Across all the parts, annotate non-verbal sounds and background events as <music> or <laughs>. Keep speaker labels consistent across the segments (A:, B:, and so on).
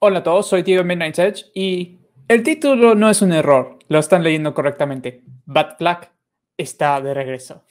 A: Hola a todos, soy Tío Midnight y el título no es un error, lo están leyendo correctamente. Bad Luck está de regreso.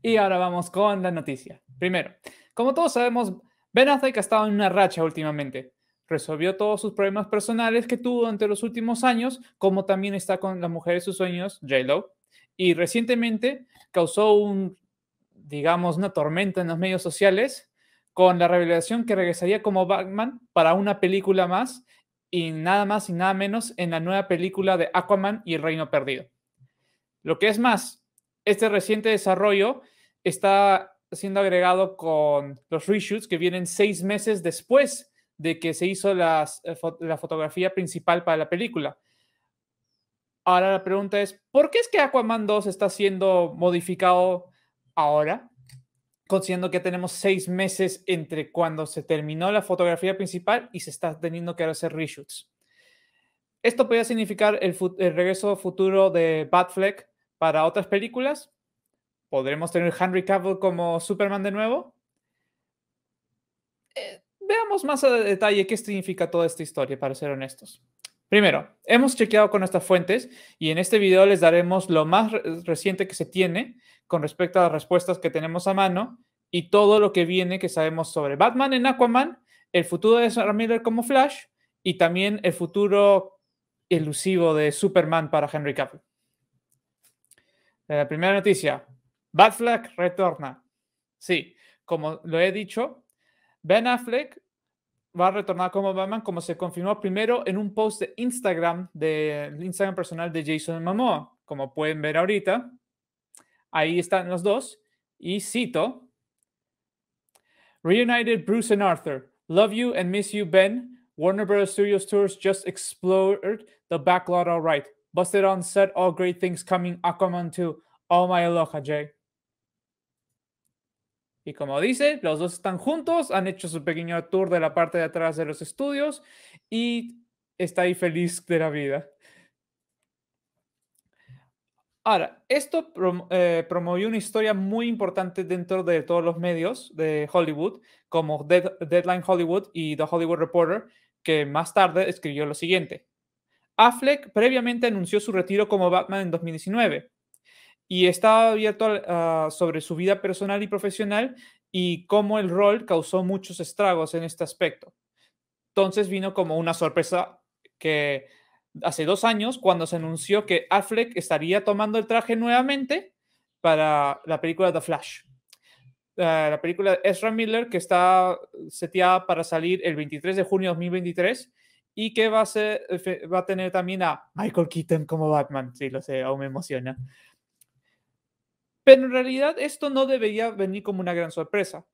A: Y ahora vamos con la noticia. Primero, como todos sabemos, Ben Affleck ha estado en una racha últimamente. Resolvió todos sus problemas personales que tuvo durante los últimos años, como también está con la mujer de sus sueños, J-Lo. Y recientemente causó un, digamos, una tormenta en los medios sociales con la revelación que regresaría como Batman para una película más y nada más y nada menos en la nueva película de Aquaman y el Reino Perdido. Lo que es más, este reciente desarrollo está siendo agregado con los reshoots que vienen seis meses después de que se hizo eh, la fotografía principal para la película. Ahora la pregunta es, ¿por qué es que Aquaman 2 está siendo modificado ahora? considerando que tenemos seis meses entre cuando se terminó la fotografía principal y se está teniendo que hacer reshoots. Esto podría significar el, regreso futuro de Batfleck para otras películas. ¿Podremos tener Henry Cavill como Superman de nuevo? Eh, veamos más a detalle qué significa toda esta historia, para ser honestos. Primero, hemos chequeado con nuestras fuentes y en este video les daremos lo más reciente que se tiene con respecto a las respuestas que tenemos a mano y todo lo que viene que sabemos sobre Batman en Aquaman, el futuro de Sarah Miller como Flash y también el futuro elusivo de Superman para Henry Cavill. La primera noticia, Batfleck retorna. Sí, como lo he dicho, Ben Affleck va a retornar como Batman, como se confirmó primero en un post de Instagram, de Instagram personal de Jason Momoa, como pueden ver ahorita. Ahí están los dos. Y cito: Reunited Bruce and Arthur. Love you and miss you, Ben. Warner Bros. Studios tours just explored the backlot all right. Busted on set, all great things coming. Aquaman 2. All my aloha, Jay. Y como dice, los dos están juntos, han hecho su pequeño tour de la parte de atrás de los estudios y está ahí feliz de la vida. Ahora, esto eh, promovió una historia muy importante dentro de todos los medios de Hollywood, como Deadline Hollywood y The Hollywood Reporter, que más tarde escribió lo siguiente. Affleck previamente anunció su retiro como Batman en 2019 y estaba abierto ah, sobre su vida personal y profesional y cómo el rol causó muchos estragos en este aspecto. Entonces vino como una sorpresa que hace dos años, cuando se anunció que Affleck estaría tomando el traje nuevamente para la película The Flash. Ah, la película de Ezra Miller que está seteada para salir el 23 de junio de 2023 y que va a, ser, eh, va a tener también a Michael Keaton como Batman. Sí, lo sé, aún me emociona. Pero en realidad esto no debería venir como una gran sorpresa.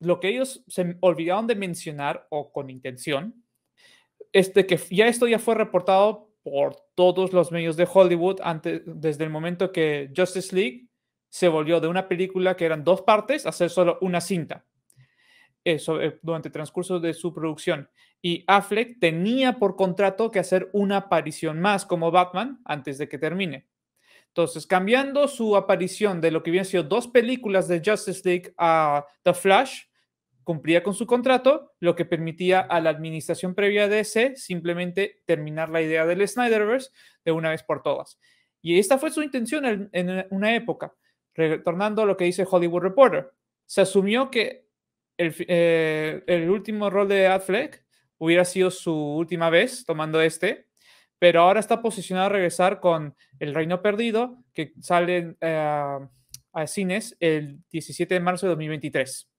A: Lo que ellos se olvidaron de mencionar o con intención es que ya esto ya fue reportado por todos los medios de Hollywood antes, desde el momento que Justice League se volvió de una película que eran dos partes a ser solo una cinta eso, eh, durante el transcurso de su producción. Y Affleck tenía por contrato que hacer una aparición más como Batman antes de que termine. Entonces, cambiando su aparición de lo que habían sido dos películas de Justice League a The Flash, cumplía con su contrato, lo que permitía a la administración previa de ese simplemente terminar la idea del Snyderverse de una vez por todas. Y esta fue su intención en, una época. Retornando a lo que dice Hollywood Reporter, se asumió que el, eh, último rol de Affleck hubiera sido su última vez tomando este, pero ahora está posicionado a regresar con El Reino Perdido, que sale eh, a cines el 17 de marzo de 2023.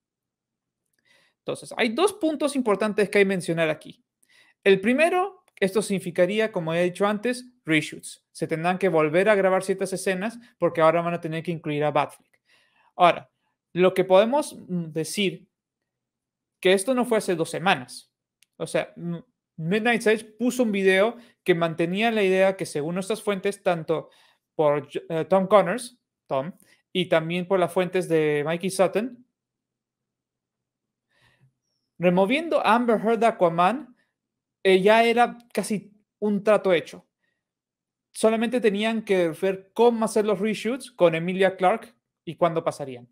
A: Entonces, hay dos puntos importantes que hay que mencionar aquí. El primero, esto significaría, como he dicho antes, reshoots. Se tendrán que volver a grabar ciertas escenas porque ahora van a tener que incluir a Batfleck. Ahora, lo que podemos mm, decir que esto no fue hace dos semanas. O sea, mm, Midnight Sage puso un video que mantenía la idea que según nuestras fuentes, tanto por eh, Tom Connors, Tom, y también por las fuentes de Mikey Sutton, removiendo Amber Heard Aquaman, eh, ya era casi un trato hecho. Solamente tenían que ver cómo hacer los reshoots con Emilia Clark y cuándo pasarían.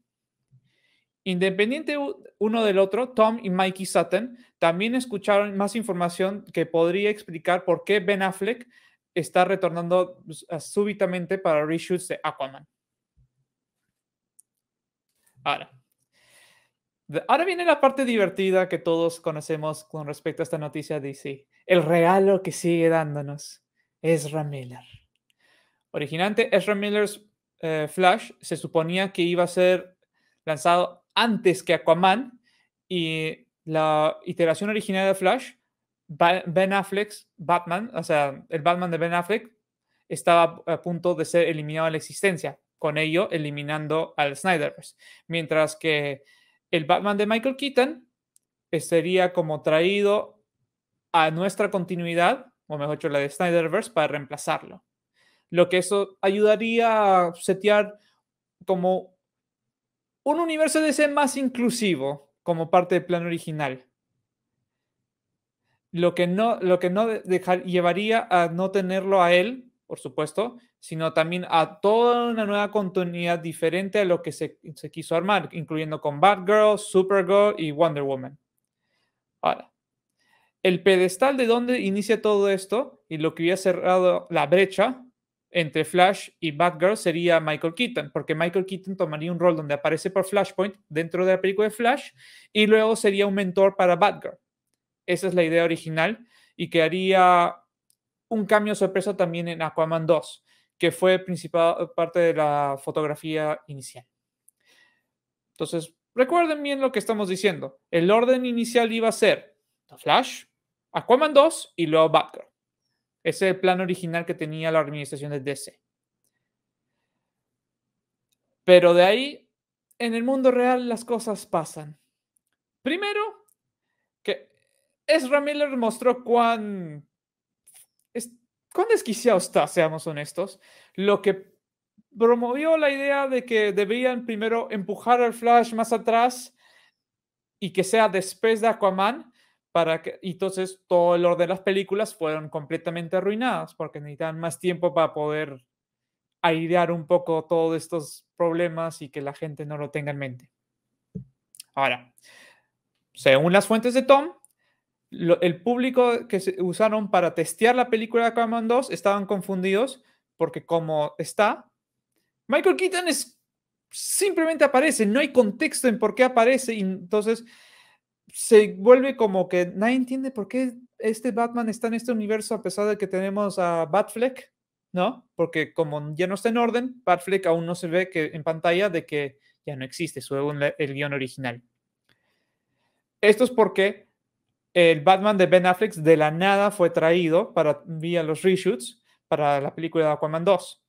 A: Independiente uno del otro, Tom y Mikey Sutton también escucharon más información que podría explicar por qué Ben Affleck está retornando pues, súbitamente para reshoots de Aquaman. Ahora, ahora viene la parte divertida que todos conocemos con respecto a esta noticia de DC. El regalo que sigue dándonos Ezra Miller. Originante Ezra Miller's eh, Flash se suponía que iba a ser lanzado antes que Aquaman y la iteración original de Flash, Ben Affleck, Batman, o sea, el Batman de Ben Affleck estaba a punto de ser eliminado de la existencia, con ello eliminando al Snyderverse, mientras que el Batman de Michael Keaton sería como traído a nuestra continuidad, o mejor dicho, la de Snyderverse, para reemplazarlo. Lo que eso ayudaría a setear como un universo ser más inclusivo como parte del plan original. Lo que no, lo que no dejar, llevaría a no tenerlo a él, por supuesto, sino también a toda una nueva continuidad diferente a lo que se, se quiso armar, incluyendo con Batgirl, Supergirl y Wonder Woman. Ahora, el pedestal de donde inicia todo esto y lo que hubiera cerrado la brecha entre Flash y Batgirl sería Michael Keaton, porque Michael Keaton tomaría un rol donde aparece por Flashpoint dentro de la película de Flash y luego sería un mentor para Batgirl. Esa es la idea original y que haría un cambio sorpresa también en Aquaman 2, que fue principal parte de la fotografía inicial. Entonces, recuerden bien lo que estamos diciendo. El orden inicial iba a ser Flash, Aquaman 2 y luego Batgirl. Ese es el plan original que tenía la organización de DC. Pero de ahí, en el mundo real, las cosas pasan. Primero, que Ezra Miller mostró cuán, cuán desquiciado está, seamos honestos. Lo que promovió la idea de que debían primero empujar al Flash más atrás y que sea después de Aquaman para que, y entonces todo el orden de las películas fueron completamente arruinadas porque necesitan más tiempo para poder airear un poco todos estos problemas y que la gente no lo tenga en mente. Ahora, según las fuentes de Tom, el público que se usaron para testear la película de Aquaman 2 estaban confundidos porque como está, Michael Keaton simplemente aparece, no hay contexto en por qué aparece y entonces se vuelve como que nadie entiende por qué este Batman está en este universo a pesar de que tenemos a Batfleck, ¿no? Porque como ya no está en orden, Batfleck aún no se ve que, en pantalla de que ya no existe según el guión original. Esto es porque el Batman de Ben Affleck de la nada fue traído para, vía los reshoots para la película de Aquaman 2.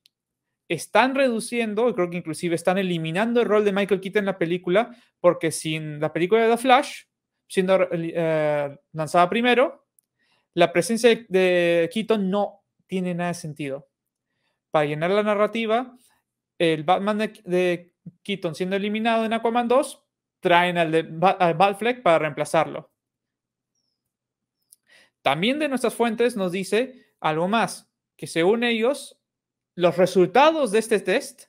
A: Están reduciendo, creo que inclusive están eliminando el rol de Michael Keaton en la película, porque sin la película de The Flash, siendo eh, eh, lanzada primero, la presencia de Keaton no tiene nada de sentido. Para llenar la narrativa, el Batman de, Keaton siendo eliminado en Aquaman 2, traen al de al Batfleck para reemplazarlo. También de nuestras fuentes nos dice algo más, que según ellos, los resultados de este test,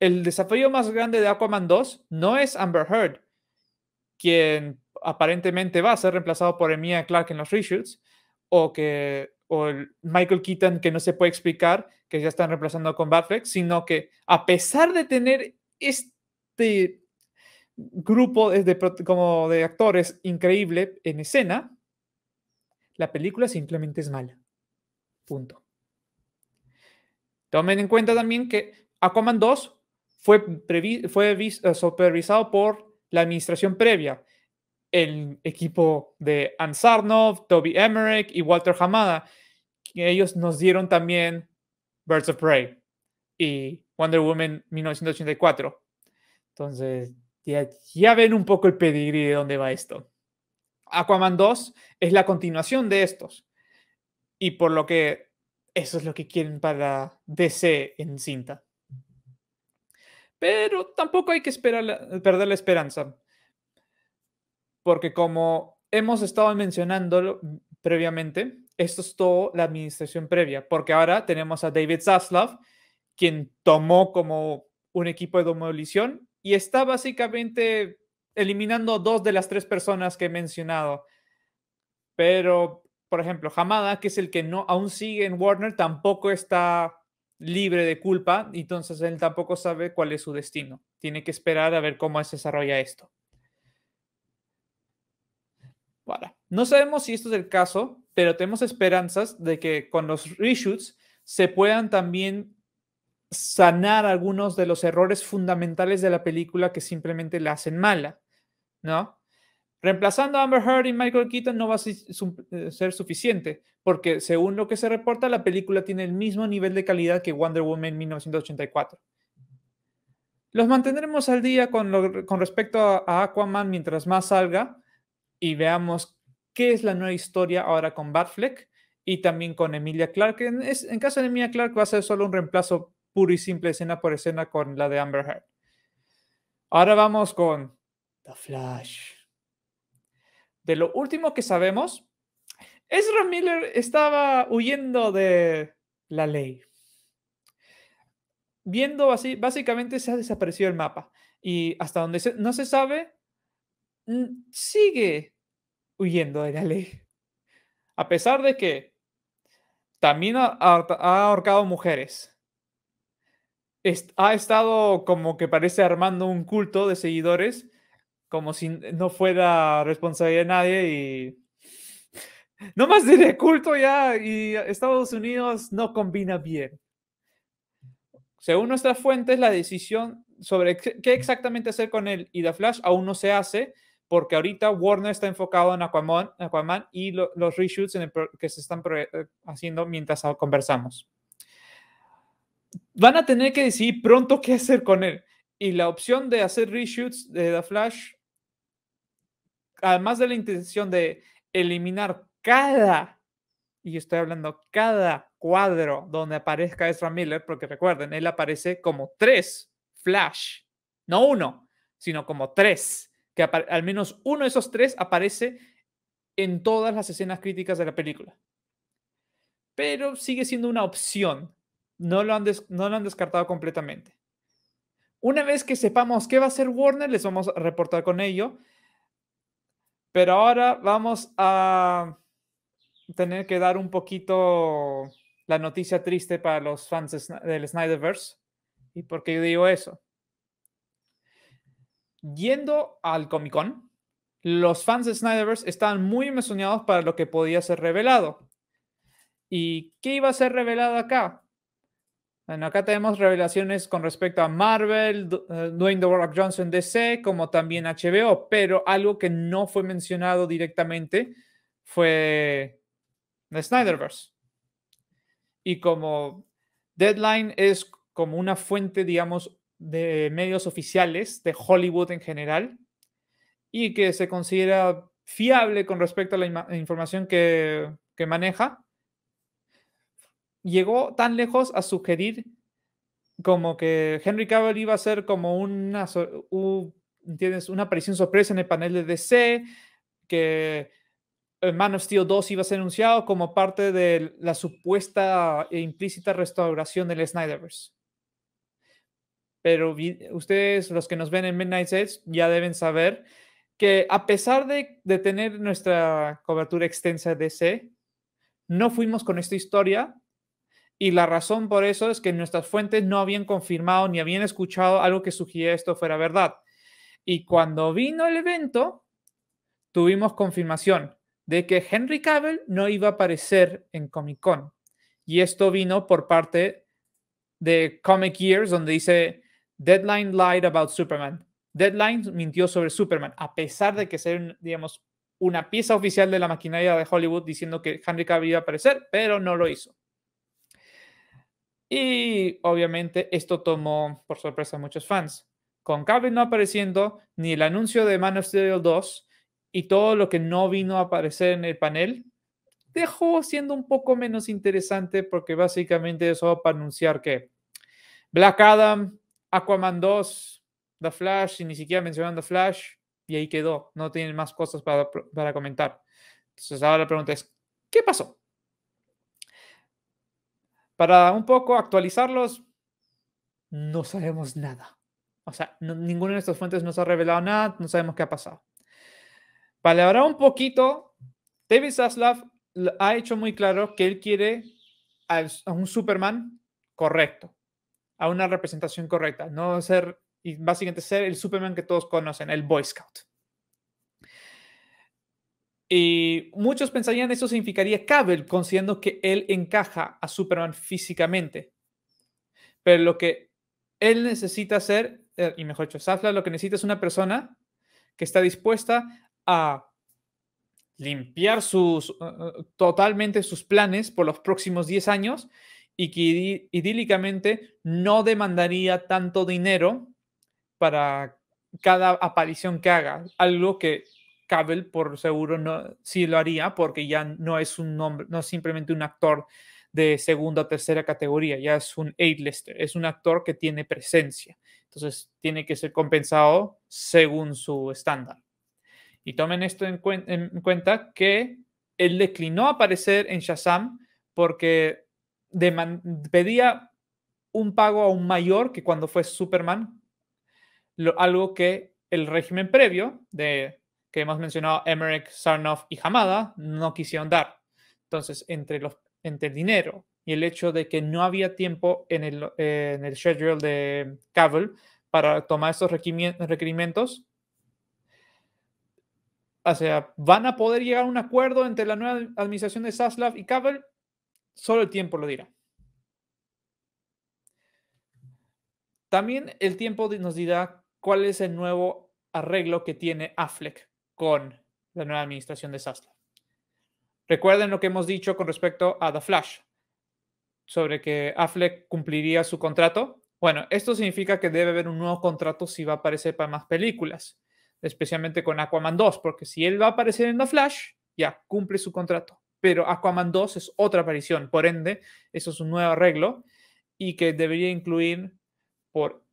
A: el desafío más grande de Aquaman 2 no es Amber Heard, quien aparentemente va a ser reemplazado por Emilia Clark en los reshoots, o que Michael Keaton que no se puede explicar, que ya están reemplazando con Batfleck, sino que a pesar de tener este grupo de, como de actores increíble en escena, la película simplemente es mala. Punto. Tomen en cuenta también que Aquaman 2 fue, fue eh, supervisado por la administración previa, el equipo de Ansarnov, Toby Emmerich y Walter Hamada, que ellos nos dieron también Birds of Prey y Wonder Woman 1984. Entonces, ya, ven un poco el pedigrí de dónde va esto. Aquaman 2 es la continuación de estos. Y por lo que eso es lo que quieren para DC en cinta. Pero tampoco hay que perder la esperanza porque como hemos estado mencionando previamente, esto es todo la administración previa, porque ahora tenemos a David Zaslav, quien tomó como un equipo de demolición y está básicamente eliminando dos de las tres personas que he mencionado. Pero, por ejemplo, Hamada, que es el que no aún sigue en Warner, tampoco está libre de culpa, entonces él tampoco sabe cuál es su destino. Tiene que esperar a ver cómo se desarrolla esto. No sabemos si esto es el caso, pero tenemos esperanzas de que con los reshoots se puedan también sanar algunos de los errores fundamentales de la película que simplemente la hacen mala, ¿no? Reemplazando a Amber Heard y Michael Keaton no va a eh, ser suficiente, porque según lo que se reporta, la película tiene el mismo nivel de calidad que Wonder Woman 1984. Los mantendremos al día con, respecto a Aquaman mientras más salga, y veamos qué es la nueva historia ahora con Batfleck y también con Emilia Clark. En, caso de Emilia Clarke va a ser solo un reemplazo puro y simple escena por escena con la de Amber Heard. Ahora vamos con The Flash. De lo último que sabemos, Ezra Miller estaba huyendo de la ley. Viendo así, básicamente se ha desaparecido el mapa. Y hasta donde no se sabe, sigue huyendo de la ley. A pesar de que también ha, ahorcado mujeres. ha estado como que parece armando un culto de seguidores, como si no fuera responsabilidad de nadie y... <laughs> No más de culto ya y Estados Unidos no combina bien. Según nuestras fuentes, la decisión sobre qué exactamente hacer con él IDA Flash aún no se hace, porque ahorita Warner está enfocado en Aquaman, y los reshoots que se están eh, haciendo mientras conversamos. Van a tener que decidir pronto qué hacer con él. Y la opción de hacer reshoots de The Flash, además de la intención de eliminar cada, y estoy hablando cada cuadro donde aparezca Ezra Miller, porque recuerden, él aparece como tres Flash, no uno, sino como tres que al menos uno de esos tres aparece en todas las escenas críticas de la película. Pero sigue siendo una opción. No lo han, no lo han descartado completamente. Una vez que sepamos qué va a hacer Warner, les vamos a reportar con ello. Pero ahora vamos a tener que dar un poquito la noticia triste para los fans del Snyderverse. ¿Y por qué yo digo eso? yendo al Comic Con, los fans de Snyderverse estaban muy emocionados para lo que podía ser revelado. ¿Y qué iba a ser revelado acá? Bueno, acá tenemos revelaciones con respecto a Marvel, eh, Dwayne The Rock Johnson DC, como también HBO, pero algo que no fue mencionado directamente fue The Snyderverse. Y como Deadline es como una fuente, digamos, de medios oficiales de Hollywood en general y que se considera fiable con respecto a la información que, maneja, llegó tan lejos a sugerir como que Henry Cavill iba a ser como una, una aparición sorpresa en el panel de DC, que Man of Steel 2 iba a ser anunciado como parte de la supuesta e implícita restauración del Snyderverse pero ustedes, los que nos ven en Midnight Edge, ya deben saber que a pesar de, tener nuestra cobertura extensa de DC, no fuimos con esta historia y la razón por eso es que nuestras fuentes no habían confirmado ni habían escuchado algo que sugiera esto fuera verdad. Y cuando vino el evento, tuvimos confirmación de que Henry Cavill no iba a aparecer en Comic Con. Y esto vino por parte de Comic Years, donde dice Deadline lied about Superman. Deadline mintió sobre Superman, a pesar de que ser, digamos, una pieza oficial de la maquinaria de Hollywood diciendo que Henry Cavill iba a aparecer, pero no lo hizo. Y obviamente esto tomó por sorpresa a muchos fans. Con Cavill no apareciendo, ni el anuncio de Man of Steel 2 y todo lo que no vino a aparecer en el panel, dejó siendo un poco menos interesante porque básicamente eso para anunciar que Black Adam Aquaman 2, The Flash, y ni siquiera mencionando The Flash, y ahí quedó. No tienen más cosas para, comentar. Entonces ahora la pregunta es, ¿qué pasó? Para un poco actualizarlos, no sabemos nada. O sea, ninguna de estas fuentes nos ha revelado nada, no sabemos qué ha pasado. Para hablar un poquito, David Zaslav ha hecho muy claro que él quiere a un Superman correcto a una representación correcta, no ser, y básicamente ser el Superman que todos conocen, el Boy Scout. Y muchos pensarían eso significaría Cable, considerando que él encaja a Superman físicamente. Pero lo que él necesita hacer, eh, y mejor dicho, Safla, lo que necesita es una persona que está dispuesta a limpiar sus, eh, eh, totalmente sus planes por los próximos 10 años y que idílicamente no demandaría tanto dinero para cada aparición que haga, algo que Cable por seguro no sí lo haría porque ya no es un nombre, no simplemente un actor de segunda o tercera categoría, ya es un A-lister, es un actor que tiene presencia. Entonces tiene que ser compensado según su estándar. Y tomen esto en, cuenta que él declinó aparecer en Shazam porque pedía un pago aún mayor que cuando fue Superman, algo que el régimen previo de que hemos mencionado Emmerich, Sarnoff y Hamada no quisieron dar. Entonces, entre, los, entre el dinero y el hecho de que no había tiempo en el, schedule de Cavill para tomar estos requerimientos, o sea, van a poder llegar a un acuerdo entre la nueva administración de Saslav y Cavill Solo el tiempo lo dirá. También el tiempo nos dirá cuál es el nuevo arreglo que tiene Affleck con la nueva administración de Sasla. Recuerden lo que hemos dicho con respecto a The Flash, sobre que Affleck cumpliría su contrato. Bueno, esto significa que debe haber un nuevo contrato si va a aparecer para más películas, especialmente con Aquaman 2, porque si él va a aparecer en The Flash, ya cumple su contrato pero Aquaman 2 es otra aparición, por ende, eso es un nuevo arreglo y que debería incluir por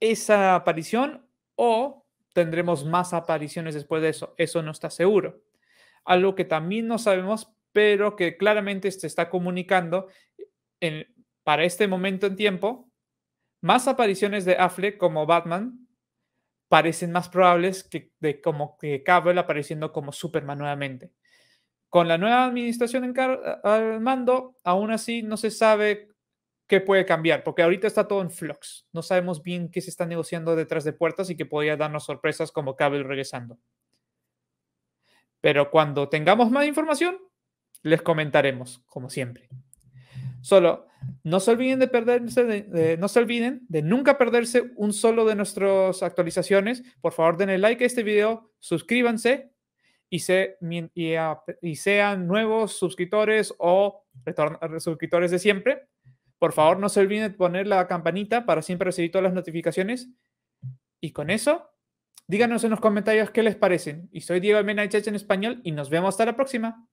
A: esa aparición o tendremos más apariciones después de eso. Eso no está seguro. Algo que también no sabemos, pero que claramente se está comunicando para este momento en tiempo. Más apariciones de Affleck como Batman parecen más probables que de como que Cable apareciendo como Superman nuevamente. Con la nueva administración en al mando, aún así no se sabe qué puede cambiar, porque ahorita está todo en flux. No sabemos bien qué se está negociando detrás de puertas y que podría darnos sorpresas como Cable regresando. Pero cuando tengamos más información, les comentaremos, como siempre. Solo, no se olviden de perderse, no se olviden de nunca perderse un solo de nuestras actualizaciones. Por favor, denle like a este video, suscríbanse Ah, y, sean nuevos suscriptores o suscriptores de siempre. Por favor, no se olviden de poner la campanita para siempre recibir todas las notificaciones. Y con eso, díganos en los comentarios qué les parecen. Y soy Diego Mena en español y nos vemos hasta la próxima.